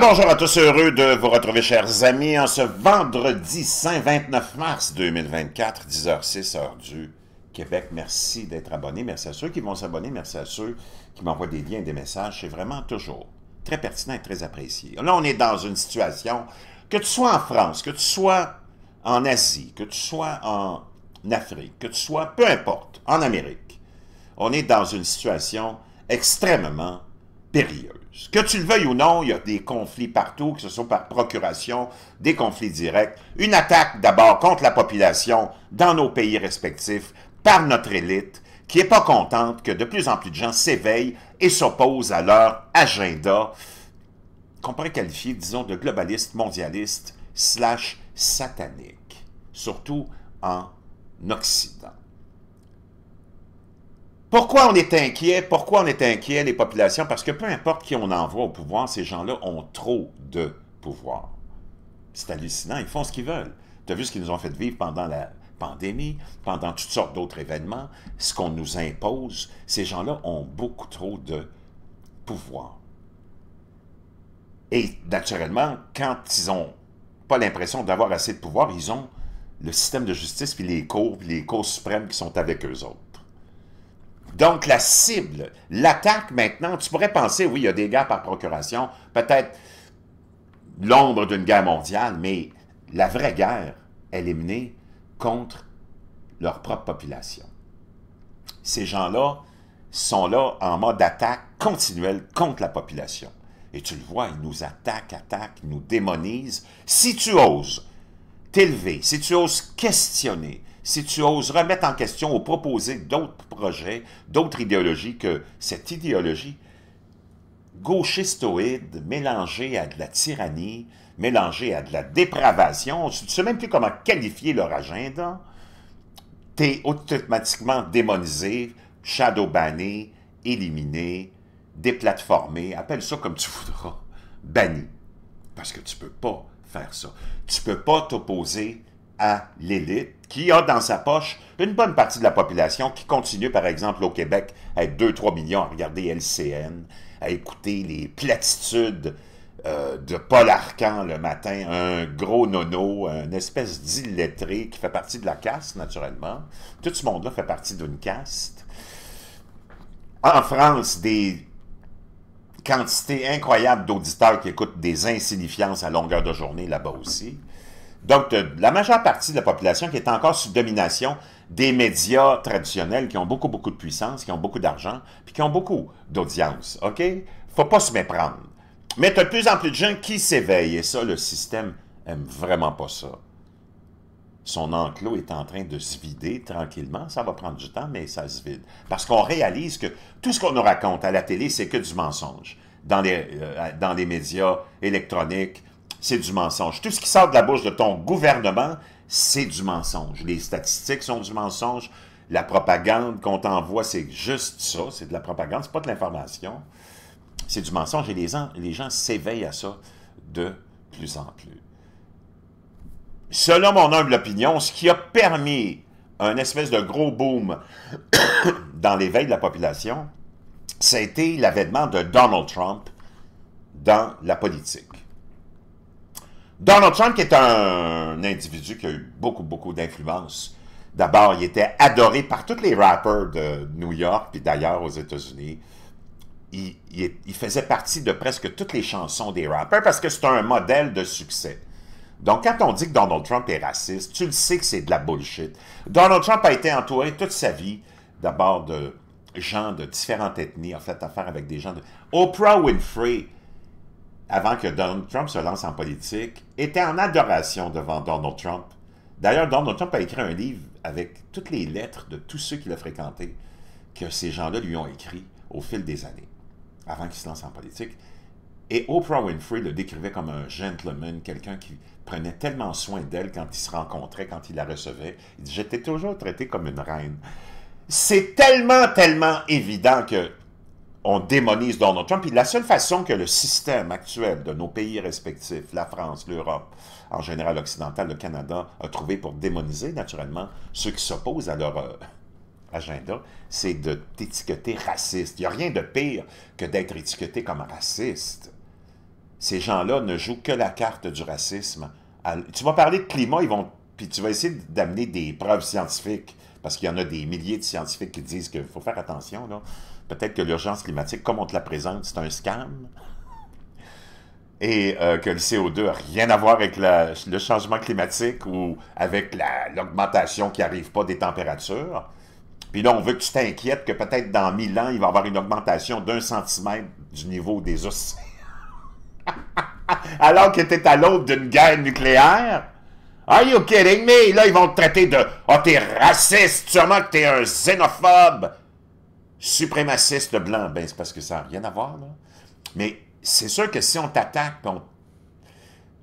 bonjour à tous, heureux de vous retrouver, chers amis, en ce vendredi 5, 29 mars 2024, 10h06, heure du Québec. Merci d'être abonné, merci à ceux qui vont s'abonner, merci à ceux qui m'envoient des liens des messages. C'est vraiment toujours très pertinent et très apprécié. Là, on est dans une situation, que tu sois en France, que tu sois en Asie, que tu sois en Afrique, que tu sois, peu importe, en Amérique, on est dans une situation extrêmement périlleuse. Que tu le veuilles ou non, il y a des conflits partout, que ce soit par procuration, des conflits directs, une attaque d'abord contre la population dans nos pays respectifs, par notre élite, qui n'est pas contente que de plus en plus de gens s'éveillent et s'opposent à leur agenda qu'on pourrait qualifier, disons, de globaliste, mondialiste, slash satanique, surtout en Occident. Pourquoi on est inquiet? Pourquoi on est inquiet, les populations? Parce que peu importe qui on envoie au pouvoir, ces gens-là ont trop de pouvoir. C'est hallucinant, ils font ce qu'ils veulent. Tu as vu ce qu'ils nous ont fait vivre pendant la pandémie, pendant toutes sortes d'autres événements, ce qu'on nous impose. Ces gens-là ont beaucoup trop de pouvoir. Et naturellement, quand ils n'ont pas l'impression d'avoir assez de pouvoir, ils ont le système de justice, puis les cours, les cours suprêmes qui sont avec eux autres. Donc, la cible, l'attaque maintenant, tu pourrais penser, oui, il y a des guerres par procuration, peut-être l'ombre d'une guerre mondiale, mais la vraie guerre, elle est menée contre leur propre population. Ces gens-là sont là en mode attaque continuelle contre la population. Et tu le vois, ils nous attaquent, attaquent, nous démonisent. Si tu oses t'élever, si tu oses questionner, si tu oses remettre en question ou proposer d'autres projets, d'autres idéologies que cette idéologie gauchistoïde mélangée à de la tyrannie, mélangée à de la dépravation, tu ne sais même plus comment qualifier leur agenda, tu es automatiquement démonisé, shadow shadowbanné, éliminé, déplatformé, appelle ça comme tu voudras, banni. Parce que tu ne peux pas faire ça. Tu ne peux pas t'opposer à l'élite qui a dans sa poche une bonne partie de la population qui continue, par exemple, au Québec, à être 2-3 millions à regarder LCN, à écouter les platitudes euh, de Paul Arcan le matin, un gros nono, une espèce d'illettré qui fait partie de la caste, naturellement. Tout ce monde-là fait partie d'une caste. En France, des quantités incroyables d'auditeurs qui écoutent des insignifiances à longueur de journée là-bas aussi. Donc, euh, la majeure partie de la population qui est encore sous domination des médias traditionnels qui ont beaucoup, beaucoup de puissance, qui ont beaucoup d'argent, puis qui ont beaucoup d'audience, OK? Faut pas se méprendre. Mais tu as de plus en plus de gens qui s'éveillent, et ça, le système aime vraiment pas ça. Son enclos est en train de se vider tranquillement. Ça va prendre du temps, mais ça se vide. Parce qu'on réalise que tout ce qu'on nous raconte à la télé, c'est que du mensonge. Dans les, euh, dans les médias électroniques, c'est du mensonge. Tout ce qui sort de la bouche de ton gouvernement, c'est du mensonge. Les statistiques sont du mensonge. La propagande qu'on t'envoie, c'est juste ça. C'est de la propagande, c'est pas de l'information. C'est du mensonge et les gens, les gens s'éveillent à ça de plus en plus. Selon mon humble opinion, ce qui a permis un espèce de gros boom dans l'éveil de la population, c'était l'avènement de Donald Trump dans la politique. Donald Trump est un individu qui a eu beaucoup, beaucoup d'influence. D'abord, il était adoré par tous les rappers de New York, puis d'ailleurs aux États-Unis. Il, faisait partie de presque toutes les chansons des rappers parce que c'est un modèle de succès. Donc, quand on dit que Donald Trump est raciste, tu le sais que c'est de la bullshit. Donald Trump a été entouré toute sa vie, d'abord de gens de différentes ethnies, en fait affaire avec des gens de... Oprah Winfrey, avant que Donald Trump se lance en politique, était en adoration devant Donald Trump. D'ailleurs, Donald Trump a écrit un livre avec toutes les lettres de tous ceux qui a fréquentés que ces gens-là lui ont écrit au fil des années, avant qu'il se lance en politique. Et Oprah Winfrey le décrivait comme un gentleman, quelqu'un qui prenait tellement soin d'elle quand il se rencontrait, quand il la recevait. Il dit J'étais toujours traité comme une reine. C'est tellement, tellement évident que on démonise Donald Trump. Puis la seule façon que le système actuel de nos pays respectifs, la France, l'Europe, en général occidentale, le Canada, a trouvé pour démoniser naturellement ceux qui s'opposent à leur euh, agenda, c'est de t'étiqueter raciste. Il n'y a rien de pire que d'être étiqueté comme raciste. Ces gens-là ne jouent que la carte du racisme. Tu vas parler de climat, ils vont, puis tu vas essayer d'amener des preuves scientifiques, parce qu'il y en a des milliers de scientifiques qui disent qu'il faut faire attention, là peut-être que l'urgence climatique, comme on te la présente, c'est un scam. Et euh, que le CO2 n'a rien à voir avec le changement climatique ou avec l'augmentation qui n'arrive pas des températures. Puis là, on veut que tu t'inquiètes que peut-être dans 1000 ans, il va y avoir une augmentation d'un centimètre du niveau des océans. Alors que t'es à l'aube d'une guerre nucléaire. Are you kidding me? Là, ils vont te traiter de « Ah, oh, t'es raciste, sûrement que t'es un xénophobe suprémaciste blanc, ben c'est parce que ça n'a rien à voir. Mais c'est sûr que si on t'attaque, on,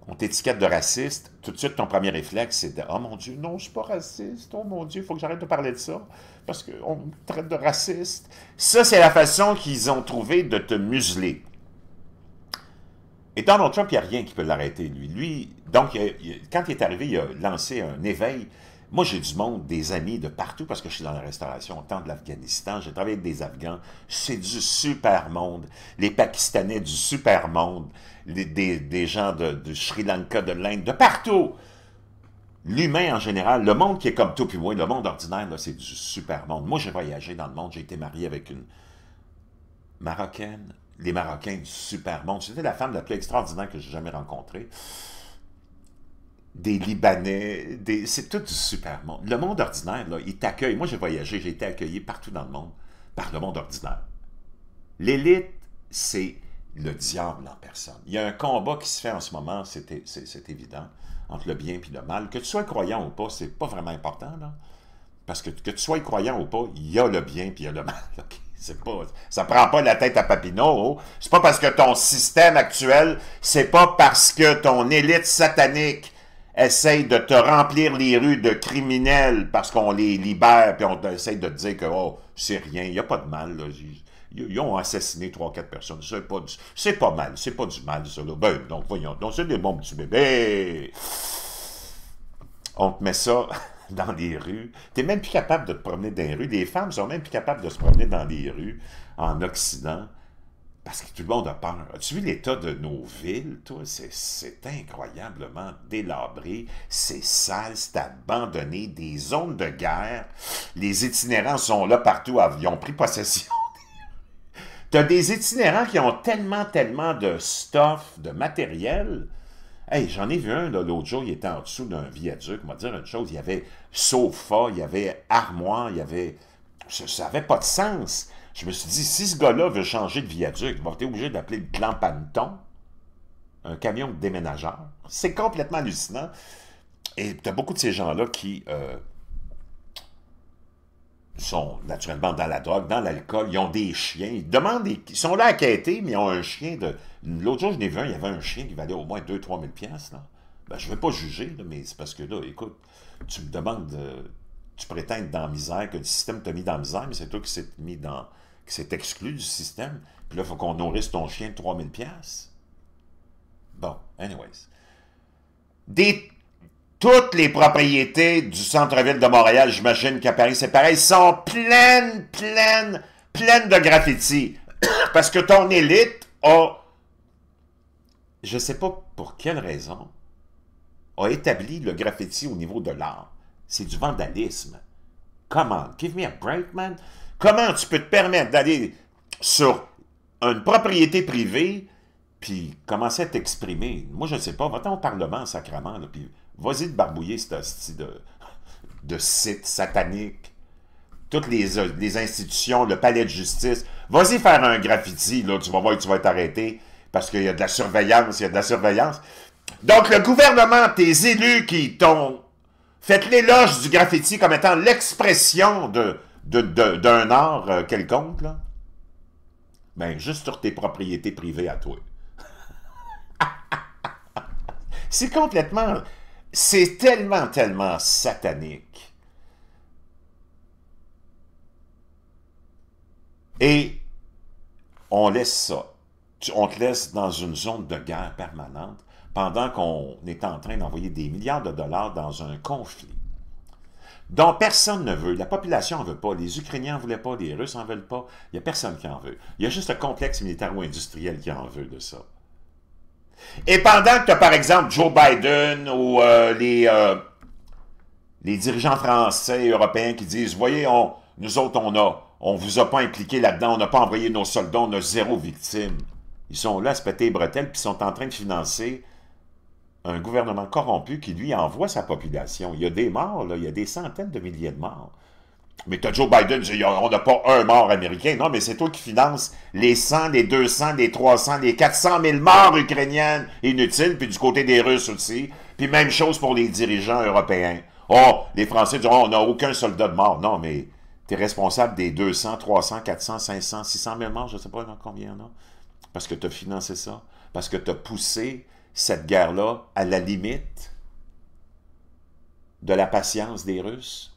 on t'étiquette de raciste, tout de suite, ton premier réflexe, c'est de « Oh mon Dieu, non, je ne suis pas raciste. Oh mon Dieu, il faut que j'arrête de parler de ça, parce qu'on me traite de raciste. » Ça, c'est la façon qu'ils ont trouvé de te museler. Et Donald Trump, il n'y a rien qui peut l'arrêter, lui. Lui, donc, quand il est arrivé, il a lancé un éveil moi, j'ai du monde, des amis de partout parce que je suis dans la restauration, tant de l'Afghanistan, j'ai travaillé avec des Afghans. C'est du super monde. Les Pakistanais du super monde, des, gens de, Sri Lanka, de l'Inde, de partout. L'humain en général, le monde qui est comme tout puis moi, le monde ordinaire, c'est du super monde. Moi, j'ai voyagé dans le monde, j'ai été marié avec une Marocaine, les Marocains du super monde. C'était la femme la plus extraordinaire que j'ai jamais rencontrée des Libanais, des... c'est tout du super monde. Le monde ordinaire, il t'accueille. Moi, j'ai voyagé, j'ai été accueilli partout dans le monde par le monde ordinaire. L'élite, c'est le diable en personne. Il y a un combat qui se fait en ce moment, c'est évident, entre le bien et le mal. Que tu sois croyant ou pas, c'est pas vraiment important, là. Parce que que tu sois croyant ou pas, il y a le bien et il y a le mal. C'est pas, ça prend pas la tête à Papineau. Oh. C'est pas parce que ton système actuel, c'est pas parce que ton élite satanique essaye de te remplir les rues de criminels parce qu'on les libère, puis on essaye de te dire que oh, c'est rien, il n'y a pas de mal. Là. Ils, ont assassiné trois, quatre personnes. C'est pas, pas mal, c'est pas du mal, ça. Ben, donc, voyons, donc c'est des bons petits bébés. On te met ça dans les rues. Tu n'es même plus capable de te promener dans les rues. Les femmes sont même plus capables de se promener dans les rues en Occident parce que tout le monde a peur. As-tu vu l'état de nos villes, toi? C'est incroyablement délabré, c'est sale, c'est abandonné, des zones de guerre. Les itinérants sont là partout, ils ont pris possession. T'as des itinérants qui ont tellement, tellement de stuff, de matériel. Hey, j'en ai vu un l'autre jour, il était en dessous d'un viaduc, on dire une chose, il y avait sofa, il y avait armoire, il y avait... Ça n'avait pas de sens. Je me suis dit, si ce gars-là veut changer de viaduc, il va être obligé d'appeler le plan Panton, un camion de déménageur. C'est complètement hallucinant. Et tu as beaucoup de ces gens-là qui euh, sont naturellement dans la drogue, dans l'alcool, ils ont des chiens, ils demandent Ils sont là à quêter, mais ils ont un chien de... L'autre jour, je l'ai vu il y avait un chien qui valait au moins 2-3 000 piastres, là. Ben, je ne vais pas juger, mais c'est parce que là, écoute, tu me demandes... De... Euh, tu prétends être dans la misère, que le système t'a mis dans la misère, mais c'est toi qui s'est mis dans c'est exclu du système. Puis là, il faut qu'on nourrisse ton chien de 3000 pièces. Bon, anyways. toutes les propriétés du centre-ville de Montréal, j'imagine qu'à Paris, c'est pareil, sont pleines, pleines, pleines de graffitis. Parce que ton élite a, je sais pas pour quelle raison, a établi le graffiti au niveau de l'art. C'est du vandalisme. Come on, give me a break, man. Comment tu peux te permettre d'aller sur une propriété privée puis commencer à t'exprimer? Moi, je ne sais pas. Va-t'en au Parlement, sacrement, puis vas-y te barbouiller cette hostie de, de site satanique. Toutes les, euh, les, institutions, le palais de justice. Vas-y faire un graffiti, là, tu vas voir que tu vas être arrêté parce qu'il y a de la surveillance, il y a de la surveillance. Donc, le gouvernement, tes élus qui t'ont fait l'éloge du graffiti comme étant l'expression de d'un art euh, quelconque, là, ben, juste sur tes propriétés privées à toi. c'est complètement... C'est tellement, tellement satanique. Et on laisse ça. On te laisse dans une zone de guerre permanente pendant qu'on est en train d'envoyer des milliards de dollars dans un conflit dont personne ne veut. La population n'en veut pas. Les Ukrainiens n'en voulaient pas. Les Russes n'en veulent pas. Il n'y a personne qui en veut. Il y a juste le complexe militaro-industriel qui en veut de ça. Et pendant que par exemple, Joe Biden ou euh, les, euh, les dirigeants français et européens qui disent, voyez, nous autres, on a, on vous a pas impliqué là-dedans, on n'a pas envoyé nos soldats, on a zéro victime. Ils sont là à se péter les bretelles, puis ils sont en train de financer un gouvernement corrompu qui, lui, envoie sa population. Il y a des morts, là, il y a des centaines de milliers de morts. Mais as Joe Biden, on n'a pas un mort américain. Non, mais c'est toi qui finances les 100, les 200, les 300, les 400 000 morts ukrainiennes inutiles, puis du côté des Russes aussi. Puis même chose pour les dirigeants européens. Oh, les Français diront, on n'a aucun soldat de mort. Non, mais tu es responsable des 200, 300, 400, 500, 600 000 morts, je ne sais pas combien non. Parce que tu as financé ça, parce que tu as poussé cette guerre-là à la limite de la patience des Russes.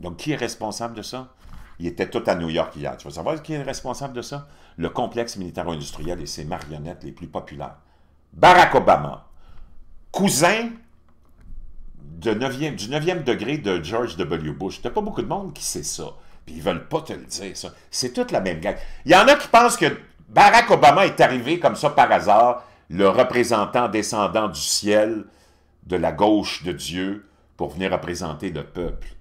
Donc, qui est responsable de ça? Il était tout à New York hier. Tu veux savoir qui est responsable de ça? Le complexe militaro-industriel et ses marionnettes les plus populaires. Barack Obama, cousin du 9e degré de George W. Bush. T'as pas beaucoup de monde qui sait ça. Puis ils veulent pas te le dire, ça. C'est toute la même gang. Il y en a qui pensent que Barack Obama est arrivé comme ça par hasard le représentant descendant du ciel de la gauche de Dieu pour venir représenter le peuple.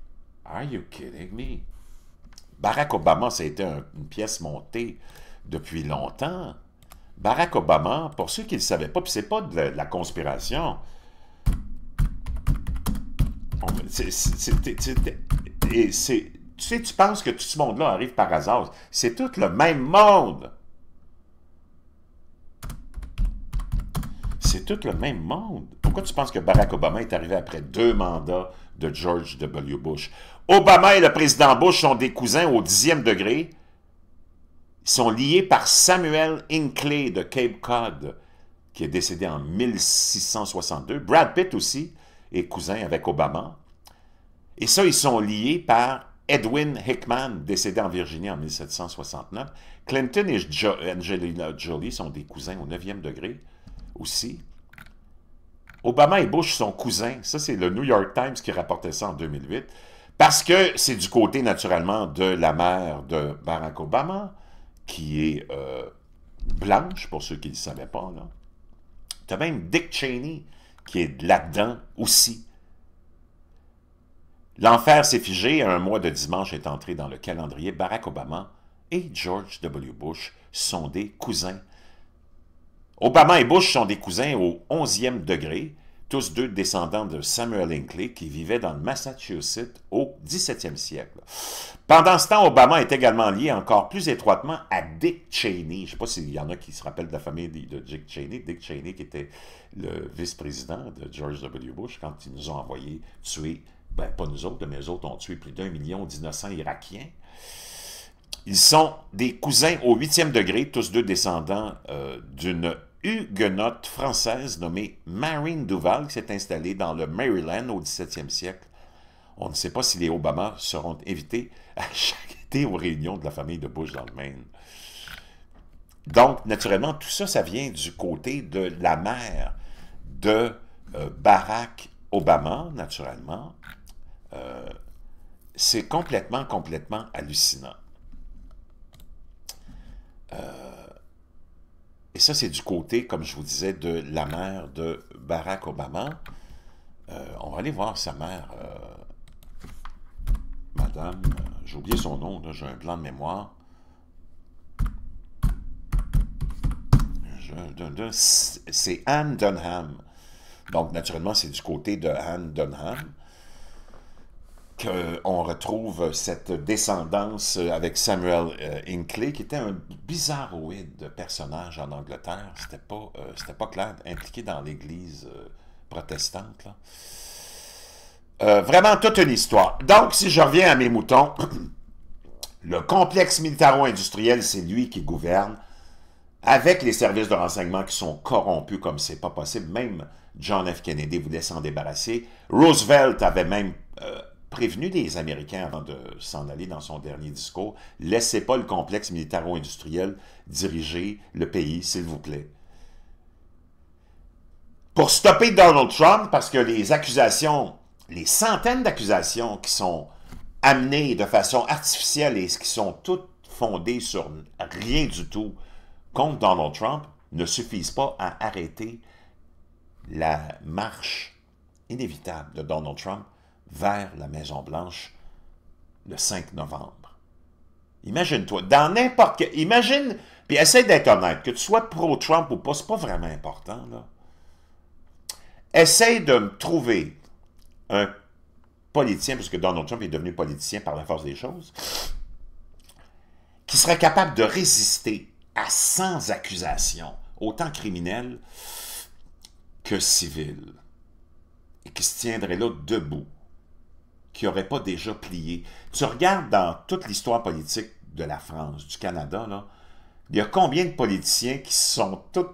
Are you kidding me? Barack Obama, ça a été une pièce montée depuis longtemps. Barack Obama, pour ceux qui ne le savaient pas, puis c'est pas de la conspiration. Tu sais, tu penses que tout ce monde-là arrive par hasard. C'est tout le même monde. c'est tout le même monde. Pourquoi tu penses que Barack Obama est arrivé après deux mandats de George W. Bush? Obama et le président Bush sont des cousins au dixième degré. Ils sont liés par Samuel Hinckley de Cape Cod, qui est décédé en 1662. Brad Pitt aussi est cousin avec Obama. Et ça, ils sont liés par Edwin Hickman, décédé en Virginie en 1769. Clinton et Angelina Jolie sont des cousins au 9 degré aussi. Obama et Bush sont cousins. Ça, c'est le New York Times qui rapportait ça en 2008. Parce que c'est du côté, naturellement, de la mère de Barack Obama, qui est euh, blanche, pour ceux qui ne le savaient pas. Tu même Dick Cheney, qui est là-dedans aussi. L'enfer s'est figé, un mois de dimanche est entré dans le calendrier. Barack Obama et George W. Bush sont des cousins. Obama et Bush sont des cousins au 11e degré, tous deux descendants de Samuel Hinckley qui vivait dans le Massachusetts au 17e siècle. Pendant ce temps, Obama est également lié encore plus étroitement à Dick Cheney. Je ne sais pas s'il y en a qui se rappellent de la famille de Dick Cheney. Dick Cheney qui était le vice-président de George W. Bush quand ils nous ont envoyé tuer, ben pas nous autres, mais les autres ont tué plus d'un million d'innocents irakiens. Ils sont des cousins au huitième degré, tous deux descendants euh, d'une huguenote française nommée Marine Duval, qui s'est installée dans le Maryland au XVIIe siècle. On ne sait pas si les Obama seront invités à chaque été aux réunions de la famille de Bush dans le Maine. Donc, naturellement, tout ça, ça vient du côté de la mère de euh, Barack Obama, naturellement. Euh, c'est complètement, complètement hallucinant. Euh, et ça, c'est du côté, comme je vous disais, de la mère de Barack Obama. Euh, on va aller voir sa mère, euh, Madame, j'ai oublié son nom, j'ai un blanc de mémoire. c'est Anne Dunham. Donc, naturellement, c'est du côté de Anne Dunham qu'on retrouve cette descendance avec Samuel euh, Hinckley, qui était un bizarroïde personnage en Angleterre. C'était pas, euh, c'était pas clair, impliqué dans l'Église euh, protestante. vraiment toute une histoire. Donc, si je reviens à mes moutons, le complexe militaro-industriel, c'est lui qui gouverne, avec les services de renseignement qui sont corrompus comme c'est pas possible. Même John F. Kennedy voulait s'en débarrasser. Roosevelt avait même prévenu des Américains avant de s'en aller dans son dernier discours, laissez pas le complexe militaro-industriel diriger le pays, s'il vous plaît. Pour stopper Donald Trump, parce que les accusations, les centaines d'accusations qui sont amenées de façon artificielle et qui sont toutes fondées sur rien du tout contre Donald Trump, ne suffisent pas à arrêter la marche inévitable de Donald Trump vers la Maison-Blanche le 5 novembre. Imagine-toi, dans n'importe quel... Imagine, puis essaie d'être honnête, que tu sois pro-Trump ou pas, c'est pas vraiment important, là. Essaye de trouver un politicien, puisque Donald Trump est devenu politicien par la force des choses, qui serait capable de résister à 100 accusations, autant criminelles que civiles, et qui se tiendrait là debout qui n'auraient pas déjà plié. Tu regardes dans toute l'histoire politique de la France, du Canada, là, il y a combien de politiciens qui se sont tous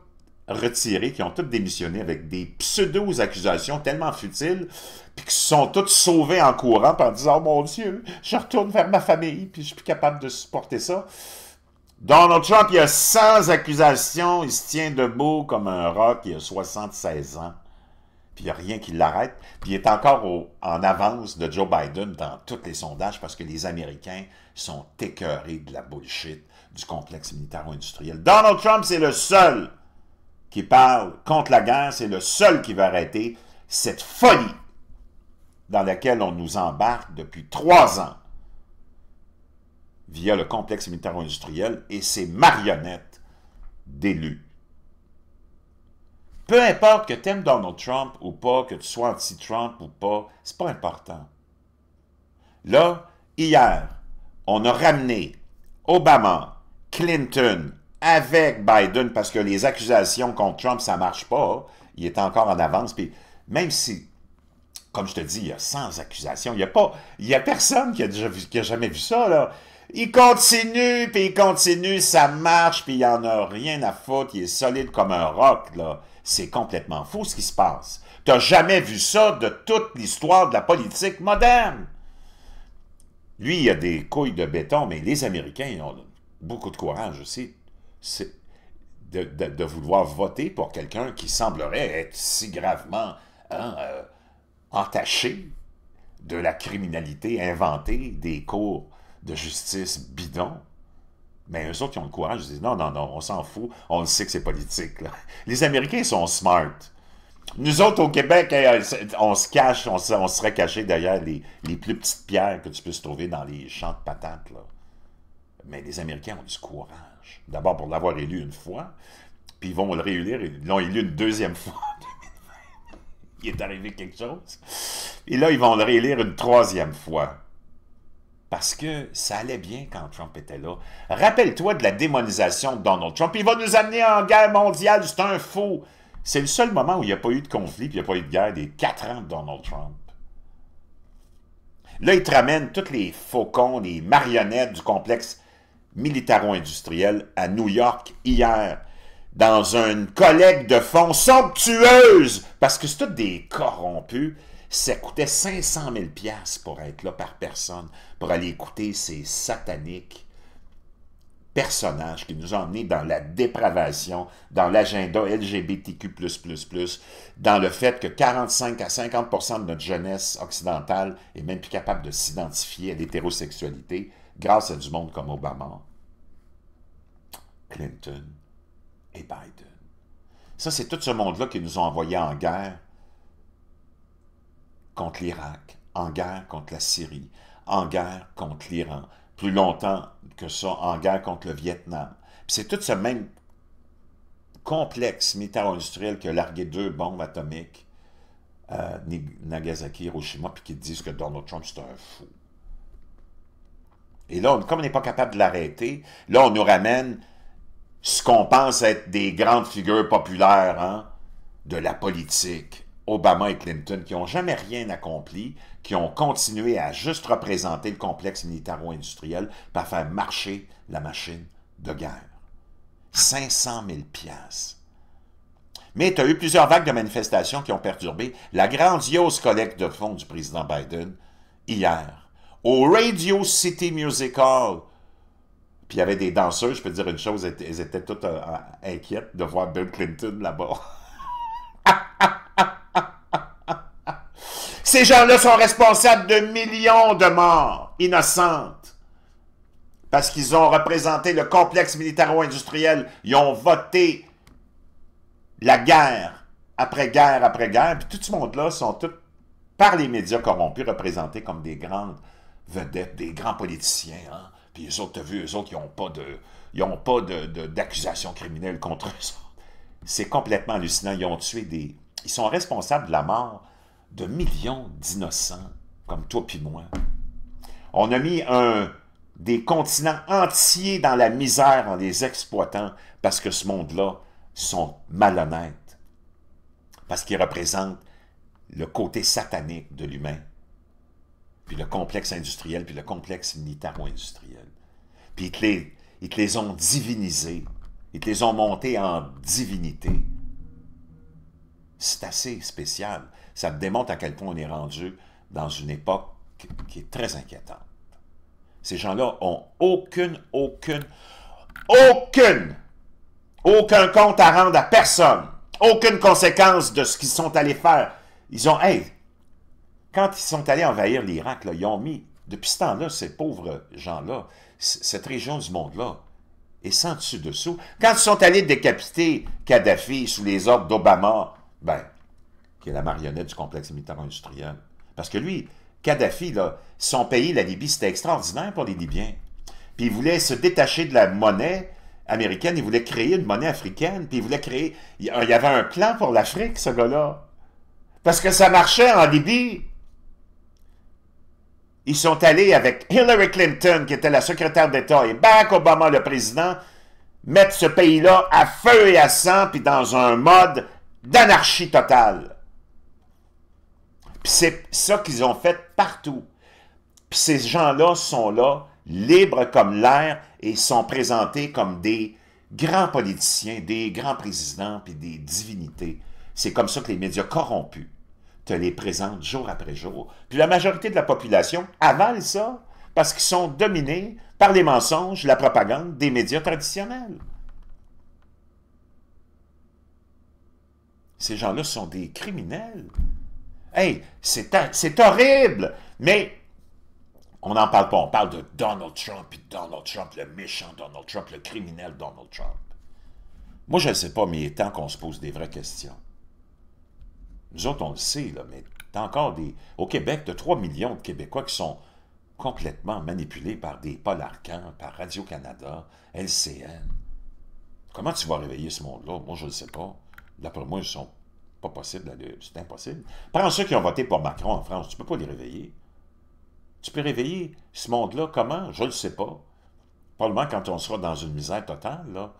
retirés, qui ont tous démissionné avec des pseudo-accusations tellement futiles, puis qui se sont tous sauvés en courant en disant Oh mon Dieu, je retourne vers ma famille, puis je suis plus capable de supporter ça. Donald Trump, il a 100 accusations, il se tient debout comme un rock, il a 76 ans il n'y a rien qui l'arrête. Puis il est encore en avance de Joe Biden dans tous les sondages parce que les Américains sont écœurés de la bullshit du complexe militaro-industriel. Donald Trump, c'est le seul qui parle contre la guerre, c'est le seul qui va arrêter cette folie dans laquelle on nous embarque depuis trois ans via le complexe militaro-industriel et ses marionnettes d'élus peu importe que tu aimes Donald Trump ou pas, que tu sois anti-Trump ou pas, c'est pas important. Là, hier, on a ramené Obama, Clinton avec Biden parce que les accusations contre Trump, ça marche pas. Il est encore en avance. Puis même si comme je te dis, il y a sans accusation. Il n'y a personne qui a, déjà vu, qui a jamais vu ça, là. Il continue, puis il continue, ça marche, puis il n'y en a rien à foutre. Il est solide comme un roc, là. C'est complètement fou ce qui se passe. Tu n'as jamais vu ça de toute l'histoire de la politique moderne. Lui, il a des couilles de béton, mais les Américains, ont beaucoup de courage aussi. de, vouloir voter pour quelqu'un qui semblerait être si gravement hein, euh, entaché de la criminalité, inventée, des cours de justice bidons. Mais eux autres qui ont le courage, ils disent non, non, non, on s'en fout, on le sait que c'est politique. Les Américains sont smart. Nous autres, au Québec, eh, eh, on se cache, on, serait caché derrière les, plus petites pierres que tu puisses trouver dans les champs de patates. Là. Mais les Américains ont du courage. D'abord pour l'avoir élu une fois, puis ils vont le réélire, ils l'ont élu une deuxième fois il est arrivé quelque chose. Et là, ils vont le réélire une troisième fois. Parce que ça allait bien quand Trump était là. Rappelle-toi de la démonisation de Donald Trump. Il va nous amener en guerre mondiale, c'est un faux. C'est le seul moment où il n'y a pas eu de conflit, puis il n'y a pas eu de guerre des quatre ans de Donald Trump. Là, il te ramène tous les faucons, les marionnettes du complexe militaro-industriel à New York hier dans une collecte de fonds somptueuse, parce que c'est tous des corrompus, ça coûtait 500 000 pour être là par personne, pour aller écouter ces sataniques personnages qui nous ont emmenés dans la dépravation, dans l'agenda LGBTQ++, dans le fait que 45 à 50 de notre jeunesse occidentale est même plus capable de s'identifier à l'hétérosexualité grâce à du monde comme Obama, Clinton, et Biden. Ça, c'est tout ce monde-là qui nous a envoyés en guerre contre l'Irak, en guerre contre la Syrie, en guerre contre l'Iran, plus longtemps que ça, en guerre contre le Vietnam. C'est tout ce même complexe militaro-industriel qui a largué deux bombes atomiques à euh, Nagasaki, Hiroshima, puis qui disent que Donald Trump, c'est un fou. Et là, comme on n'est pas capable de l'arrêter, là, on nous ramène ce qu'on pense être des grandes figures populaires hein, de la politique, Obama et Clinton, qui n'ont jamais rien accompli, qui ont continué à juste représenter le complexe militaro-industriel pour faire marcher la machine de guerre. 500 000 piastres. Mais tu as eu plusieurs vagues de manifestations qui ont perturbé la grandiose collecte de fonds du président Biden hier. Au Radio City Music Hall, puis il y avait des danseuses, je peux dire une chose, elles, étaient toutes euh, inquiètes de voir Bill Clinton là-bas. Ces gens-là sont responsables de millions de morts innocentes parce qu'ils ont représenté le complexe militaro-industriel. Ils ont voté la guerre après guerre après guerre. Puis tout ce monde-là sont tous, par les médias corrompus, représentés comme des grandes vedettes, des grands politiciens. Hein? Puis eux autres, t'as vu, eux autres, ils n'ont pas d'accusation de, criminelle contre eux. C'est complètement hallucinant. Ils ont tué des... Ils sont responsables de la mort de millions d'innocents, comme toi puis moi. On a mis un, des continents entiers dans la misère en les exploitant parce que ce monde-là sont malhonnêtes, parce qu'ils représentent le côté satanique de l'humain puis le complexe industriel, puis le complexe militaro-industriel. Puis ils te, les, ont divinisés. Ils te les ont montés en divinité. C'est assez spécial. Ça me démontre à quel point on est rendu dans une époque qui est très inquiétante. Ces gens-là ont aucune, aucune, aucune, aucun compte à rendre à personne. Aucune conséquence de ce qu'ils sont allés faire. Ils ont, hey, quand ils sont allés envahir l'Irak, ils ont mis, depuis ce temps-là, ces pauvres gens-là, cette région du monde-là, et sans dessus-dessous. Quand ils sont allés décapiter Kadhafi sous les ordres d'Obama, ben, qui est la marionnette du complexe militaro-industriel. Parce que lui, Kadhafi, là, son pays, la Libye, c'était extraordinaire pour les Libyens. Puis il voulait se détacher de la monnaie américaine, il voulait créer une monnaie africaine, puis il voulait créer... Il y avait un plan pour l'Afrique, ce gars-là. Parce que ça marchait en Libye. Ils sont allés avec Hillary Clinton, qui était la secrétaire d'État, et Barack Obama, le président, mettre ce pays-là à feu et à sang, puis dans un mode d'anarchie totale. Puis c'est ça qu'ils ont fait partout. Puis ces gens-là sont là, libres comme l'air, et sont présentés comme des grands politiciens, des grands présidents, puis des divinités. C'est comme ça que les médias corrompus les présente jour après jour. Puis la majorité de la population avale ça parce qu'ils sont dominés par les mensonges, la propagande des médias traditionnels. Ces gens-là sont des criminels. Hey, c'est horrible, mais on n'en parle pas. On parle de Donald Trump, puis Donald Trump, le méchant Donald Trump, le criminel Donald Trump. Moi, je ne sais pas, mais il est temps qu'on se pose des vraies questions. Nous autres, on le sait, là, mais t'as encore des... Au Québec, de 3 millions de Québécois qui sont complètement manipulés par des Paul par Radio-Canada, LCN. Comment tu vas réveiller ce monde-là? Moi, je ne sais pas. D'après moi, ils sont pas possibles. C'est impossible. Prends ceux qui ont voté pour Macron en France. Tu ne peux pas les réveiller. Tu peux réveiller ce monde-là comment? Je ne sais pas. Probablement quand on sera dans une misère totale, là.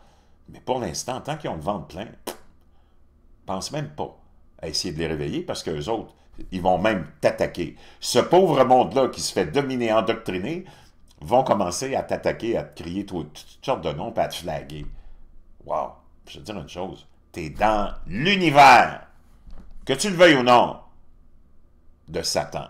Mais pour l'instant, tant qu'ils ont le ventre plein, pense même pas à essayer de les réveiller parce qu'eux autres, ils vont même t'attaquer. Ce pauvre monde-là qui se fait dominer, endoctriner, vont commencer à t'attaquer, à te crier toutes, sortes de noms, et à te flaguer. Wow! Je vais te dire une chose, t'es dans l'univers, que tu le veuilles ou non, de Satan.